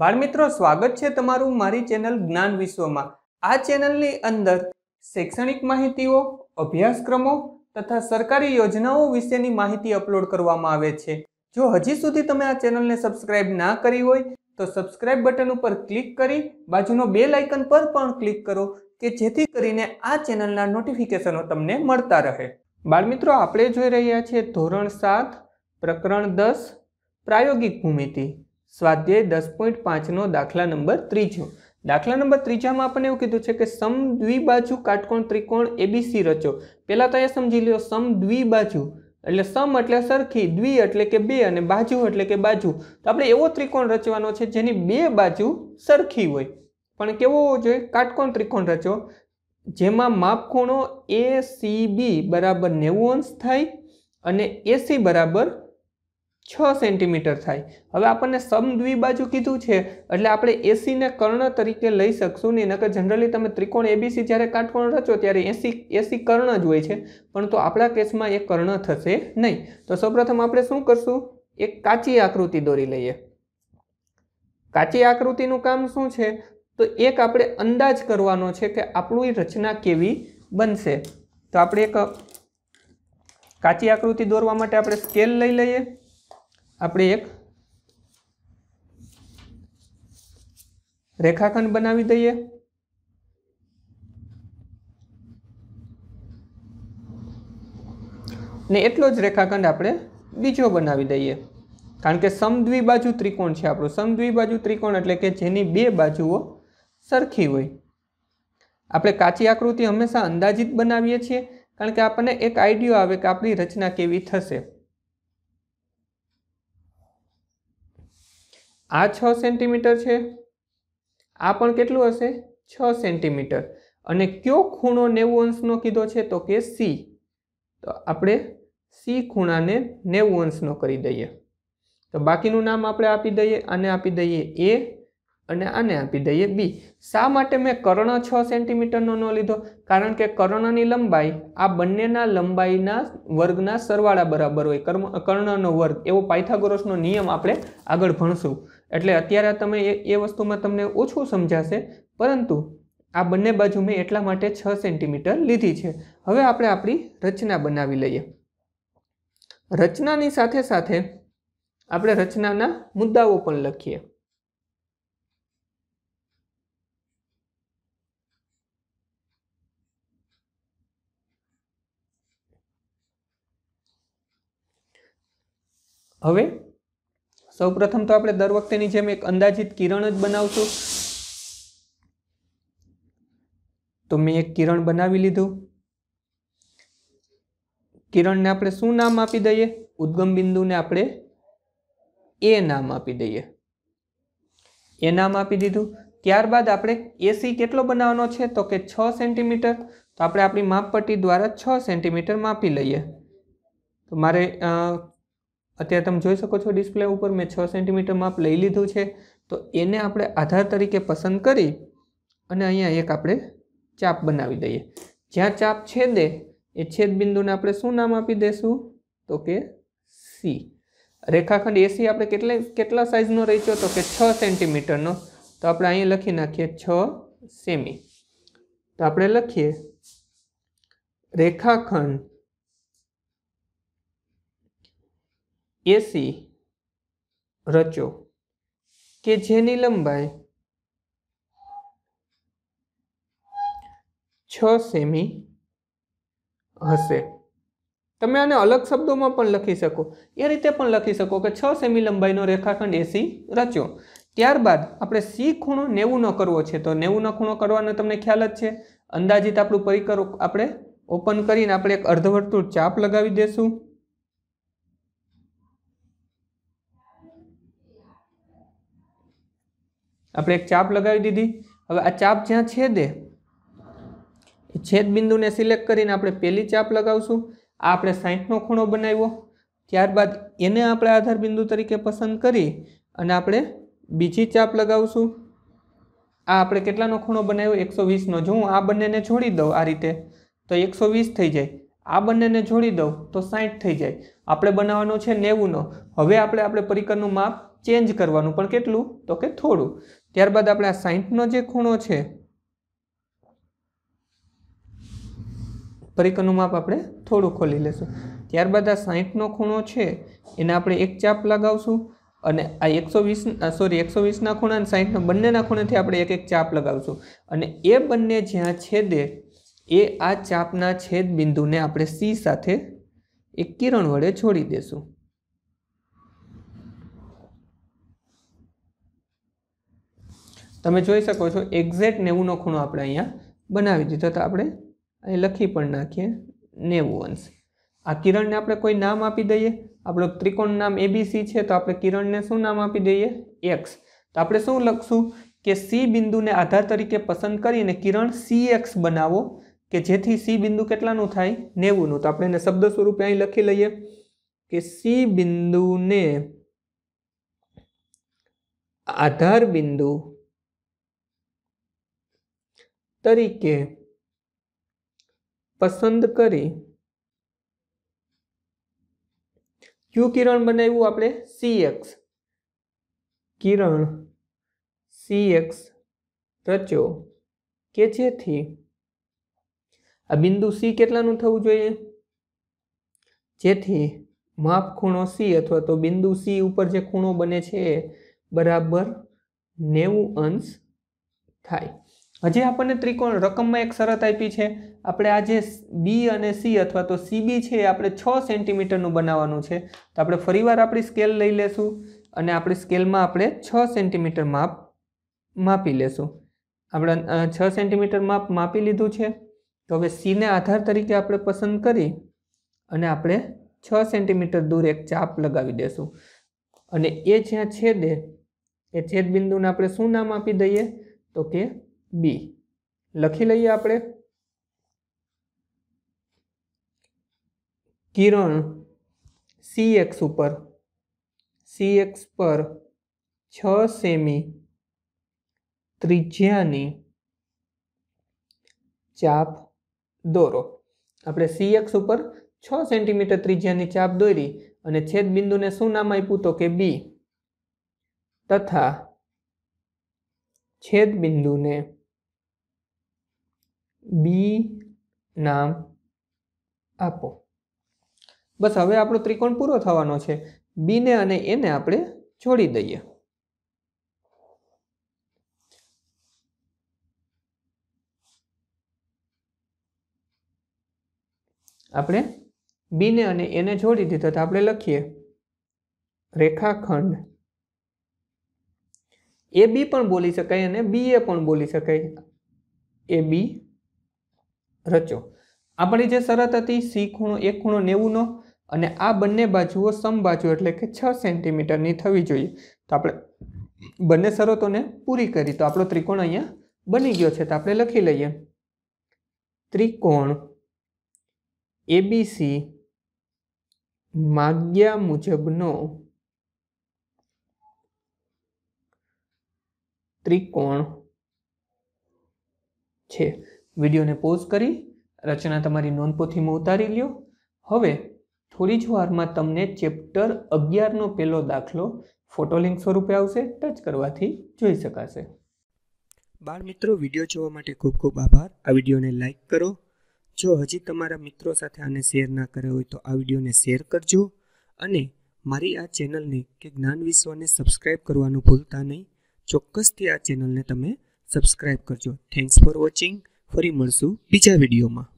બાળમિત્રો સ્વાગત છે તમારું મારી ચેનલ જ્ઞાન વિશ્વમાં આ ચેનલની અંદર શૈક્ષણિક માહિતીઓ અભ્યાસક્રમો તથા સરકારી યોજનાઓ વિશેની માહિતી અપલોડ કરવામાં આવે છે જો હજી સુધી તમે આ ચેનલને સબસ્ક્રાઇબ ના કરી હોય તો સબસ્ક્રાઇબ બટન ઉપર ક્લિક કરી બાજુનો બે લાઇકન પર પણ ક્લિક કરો કે જેથી કરીને આ ચેનલના નોટિફિકેશનો તમને મળતા રહે બાળમિત્રો આપણે જોઈ રહ્યા છીએ ધોરણ સાત પ્રકરણ દસ પ્રાયોગિક ભૂમિતિ સ્વાધ્યાય દસ પોઈન્ટ પાંચનો દાખલા નંબર ત્રીજો દાખલા નંબર ત્રીજામાં આપણને એવું કીધું છે કે સમ દ્વિબાજુ કાટકોણ ત્રિકોણ એબીસી રચો પહેલાં તો એ સમજી લ્યો સમ દ્વિબાજુ એટલે સમ એટલે સરખી દ્વિ એટલે કે બે અને બાજુ એટલે કે બાજુ તો આપણે એવો ત્રિકોણ રચવાનો છે જેની બે બાજુ સરખી હોય પણ કેવો હોવો જોઈએ કાટકોણ ત્રિકોણ રચો જેમાં માપખૂણો એ સી બી બરાબર નેવું અંશ થાય અને એસી બરાબર છ સેન્ટીમીટર થાય હવે આપણને સમદ્વિબાજુ કીધું છે એટલે આપણે એસીને કર્ણ તરીકે લઈ શકશું નહીં નકર જનરલી તમે ત્રિકોણ એબીસી જ્યારે કાટકોણ રચો ત્યારે એસી એસી કર્ણ જ હોય છે પણ તો આપણા કેસમાં એ કર્ણ થશે નહીં તો સૌપ્રથમ આપણે શું કરશું એક કાચી આકૃતિ દોરી લઈએ કાચી આકૃતિનું કામ શું છે તો એક આપણે અંદાજ કરવાનો છે કે આપણું રચના કેવી બનશે તો આપણે એક કાચી આકૃતિ દોરવા માટે આપણે સ્કેલ લઈ લઈએ આપણે એક રેખાખંડ બનાવી દઈએ ને એટલો જ રેખાખંડ આપણે બીજો બનાવી દઈએ કારણ કે બાજુ ત્રિકોણ છે આપણું બાજુ ત્રિકોણ એટલે કે જેની બે બાજુઓ સરખી હોય આપણે કાચી આકૃતિ હંમેશા અંદાજિત બનાવીએ છીએ કારણ કે આપણને એક આઈડિયો આવે કે આપણી રચના કેવી થશે આ છ સેન્ટીમીટર છે આ પણ કેટલું હશે છ સેન્ટીમીટર અને કયો ખૂણો નેવું અંશનો કીધો છે તો કે સી તો આપણે સી ખૂણાને નેવું અંશનો કરી દઈએ તો બાકીનું નામ આપણે આપી દઈએ આને આપી દઈએ એ અને આને આપી દઈએ બી શા માટે મેં કર્ણ છ સેન્ટીમીટરનો ન લીધો કારણ કે કર્ણની લંબાઈ આ બંનેના લંબાઈના વર્ગના સરવાળા બરાબર હોય કર્મ કર્ણનો વર્ગ એવો પાયથાગોરસનો નિયમ આપણે આગળ ભણશું એટલે અત્યારે તમે એ વસ્તુમાં તમને ઓછું સમજાશે પરંતુ આ બંને બાજુ મેં એટલા માટે છ સેન્ટીમીટર લીધી છે હવે આપણે આપણી રચના બનાવી લઈએ રચનાની સાથે સાથે આપણે રચનાના મુદ્દાઓ પણ લખીએ હવે સૌપ્રથમ તો આપણે દર વખતેની જેમ એક અંદાજિત કિરણ જ બનાવશું તો મેં એક કિરણ બનાવી લીધું કિરણને આપણે શું નામ આપી દઈએ ઉદ્ગમ બિંદુને આપણે એ નામ આપી દઈએ એ નામ આપી દીધું ત્યારબાદ આપણે એસી કેટલો બનાવવાનો છે તો કે છ સેન્ટીમીટર તો આપણે આપણી માપપટ્ટી દ્વારા છ સેન્ટીમીટર માપી લઈએ તો મારે અત્યારે તમે જોઈ શકો છો ડિસ્પ્લે ઉપર મેં છ સેન્ટીમીટર માપ લઈ લીધું છે તો એને આપણે આધાર તરીકે પસંદ કરી અને અહીંયા એક આપણે ચાપ બનાવી દઈએ જ્યાં ચાપ છેદે એ છેદબિંદુને આપણે શું નામ આપી દઈશું તો કે સી રેખાખંડ એસી આપણે કેટલે કેટલા સાઇઝનો રહેજો તો કે છ સેન્ટીમીટરનો તો આપણે અહીંયા લખી નાખીએ છ સેમી તો આપણે લખીએ રેખાખંડ એસી રચો કે જેની લંબાઈ છ સેમી હશે તમે આને અલગ શબ્દોમાં પણ લખી શકો એ રીતે પણ લખી શકો કે છ સેમી લંબાઈનો રેખાખંડ એસી રચો ત્યારબાદ આપણે સી ખૂણો નેવું ન કરવો છે તો નેવું ન ખૂણો કરવાનો તમને ખ્યાલ જ છે અંદાજિત આપણું પરિકર આપણે ઓપન કરીને આપણે એક અર્ધવર્તુળ ચાપ લગાવી દઈશું આપણે એક ચાપ લગાવી દીધી હવે આ ચાપ જ્યાં છેદે એ છેદ સિલેક્ટ કરીને આપણે પહેલી ચાપ લગાવશું આ આપણે સાહીઠનો ખૂણો બનાવ્યો ત્યારબાદ એને આપણે આધાર બિંદુ તરીકે પસંદ કરી અને આપણે બીજી ચાપ લગાવશું આ આપણે કેટલાનો ખૂણો બનાવ્યો એકસો વીસનો જો હું આ બંનેને છોડી દઉં આ રીતે તો એકસો વીસ થઈ જાય આ બંનેને જોડી દઉં તો સાઠ થઈ જાય આપણે બનાવવાનો છે નેવુંનો હવે આપણે આપણે પરિકરનું માપ ચેન્જ કરવાનું પણ કેટલું તો કે થોડું ત્યારબાદ આપણે આ સાહીઠનો જે ખૂણો છે પરીકનું માપ આપણે થોડું ખોલી લેશું ત્યારબાદ આ સાઈઠનો ખૂણો છે એને આપણે એક ચાપ લગાવશું અને આ એકસો વીસ સોરી એકસો વીસના ખૂણા અને સાહીઠના બંનેના ખૂણેથી આપણે એક એક ચાપ લગાવશું અને એ બંને જ્યાં છેદે એ આ ચાપના છેદ બિંદુને આપણે સી સાથે એક કિરણ વડે છોડી દેશું તમે જોઈ શકો છો એક્ઝેક્ટ નેવુંનો ખૂણો આપણે અહીંયા બનાવી દીધો તો આપણે અહીં લખી પણ નાખીએ નેવું અંશ આ કિરણને આપણે કોઈ નામ આપી દઈએ આપણો ત્રિકોણ નામ એબીસી છે તો આપણે કિરણને શું નામ આપી દઈએ એક્સ તો આપણે શું લખશું કે સી બિંદુને આધાર તરીકે પસંદ કરીને કિરણ સી એક્સ બનાવો કે જેથી સી બિંદુ કેટલાનું થાય નેવુંનું તો આપણે એને શબ્દ સ્વરૂપે અહીં લખી લઈએ કે સી બિંદુને આધાર બિંદુ તરીકે પસંદ કરી ક્યુ કિરણ બનાવ્યું આપણે સી એક્સ કિરણ સી એક્સ રચ્યો કે જેથી આ બિંદુ સી કેટલાનું થવું જોઈએ જેથી માપ ખૂણો સી અથવા તો બિંદુ સી ઉપર જે ખૂણો બને છે એ બરાબર નેવું અંશ થાય હજી આપણને ત્રિકોણ રકમમાં એક શરત આપી છે આપણે આજે બી અને સી અથવા તો સીબી છે એ આપણે છ સેન્ટીમીટરનું બનાવવાનું છે તો આપણે ફરીવાર આપણી સ્કેલ લઈ લેશું અને આપણી સ્કેલમાં આપણે છ સેન્ટીમીટર માપ માપી લેશું આપણે છ સેન્ટીમીટર માપ માપી લીધું છે તો હવે સીને આધાર તરીકે આપણે પસંદ કરી અને આપણે છ સેન્ટીમીટર દૂર એક ચાપ લગાવી દેશું અને એ જ્યાં છેદે એ છેદ બિંદુને આપણે શું નામ આપી દઈએ તો કે બી લખી લઈએ આપણે કિરણ સી એક્સ ઉપર સી એક્સ પર છ સેમી ત્રિજ્યાની ચાપ દોરો આપણે સી એક્સ ઉપર છ સેન્ટીમીટર ત્રિજ્યાની ચાપ દોરી અને છેદબિંદુને શું નામ આપ્યું તો કે બી તથા છેદબિંદુને બી નામ આપો બસ હવે આપણો ત્રિકોણ પૂરો થવાનો છે બીને અને એને આપણે છોડી દઈએ આપણે બીને અને એને જોડી દીધા તો આપણે લખીએ રેખાખંડ એ બી પણ બોલી શકાય અને બી એ પણ બોલી શકાય એ બી રચો આપણી જે શરત હતી સી ખૂણો એક ખૂણો નેવુંનો અને આ બંને બાજુઓ સમબાજુ એટલે કે છ સેન્ટીમીટરની થવી જોઈએ તો આપણે બંને શરતોને પૂરી કરી તો આપણો ત્રિકોણ અહીંયા બની ગયો છે તો આપણે લખી લઈએ ત્રિકોણ એબીસી માગ્યા મુજબનો ત્રિકોણ છે વિડીયોને પોઝ કરી રચના તમારી નોંધપોથીમાં ઉતારી લ્યો હવે થોડી જ વારમાં તમને ચેપ્ટર અગિયારનો પહેલો દાખલો ફોટો સ્વરૂપે આવશે ટચ કરવાથી જોઈ શકાશે બાળ મિત્રો વિડીયો જોવા માટે ખૂબ ખૂબ આભાર આ વિડીયોને લાઇક કરો જો હજી તમારા મિત્રો સાથે આને શેર ના કર્યો હોય તો આ વિડીયોને શેર કરજો અને મારી આ ચેનલને કે જ્ઞાન વિશ્વને સબસ્ક્રાઇબ કરવાનું ભૂલતા નહીં ચોક્કસથી આ ચેનલને તમે સબસ્ક્રાઇબ કરજો થેન્ક્સ ફોર વોચિંગ ફરી મળશું બીજા વિડીયોમાં